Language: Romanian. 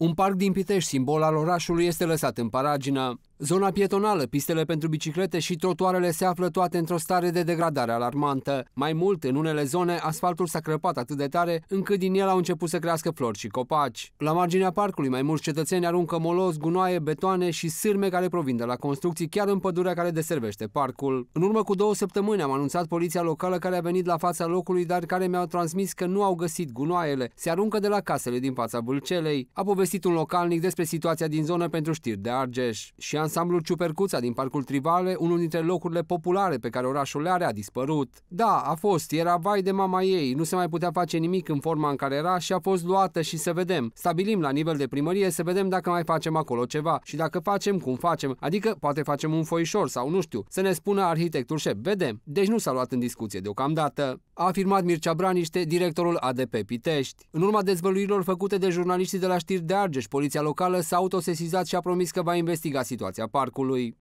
Un parc din Pitești, simbol al orașului, este lăsat în paragină. Zona pietonală, pistele pentru biciclete și trotuarele se află toate într-o stare de degradare alarmantă. Mai mult, în unele zone, asfaltul s-a crăpat atât de tare încât din el au început să crească flori și copaci. La marginea parcului, mai mulți cetățeni aruncă molos, gunoaie, betoane și sârme care provin de la construcții chiar în pădurea care deservește parcul. În urmă cu două săptămâni am anunțat poliția locală care a venit la fața locului, dar care mi-au transmis că nu au găsit gunoaiele. Se aruncă de la casele din fața bulcelei. A povestit un localnic despre situația din zonă pentru știri de Argeș. Și am Ansamblul Ciupercuța din Parcul Tribale, unul dintre locurile populare pe care orașul le are, a dispărut. Da, a fost, era vai de mama ei, nu se mai putea face nimic în forma în care era și a fost luată și să vedem. Stabilim la nivel de primărie să vedem dacă mai facem acolo ceva și dacă facem, cum facem. Adică poate facem un foișor sau nu știu, să ne spună arhitectul șef, vedem. Deci nu s-a luat în discuție deocamdată a afirmat Mircea Braniște, directorul ADP Pitești. În urma dezvăluirilor făcute de jurnaliștii de la știri de Argeș, poliția locală s-a autosesizat și a promis că va investiga situația parcului.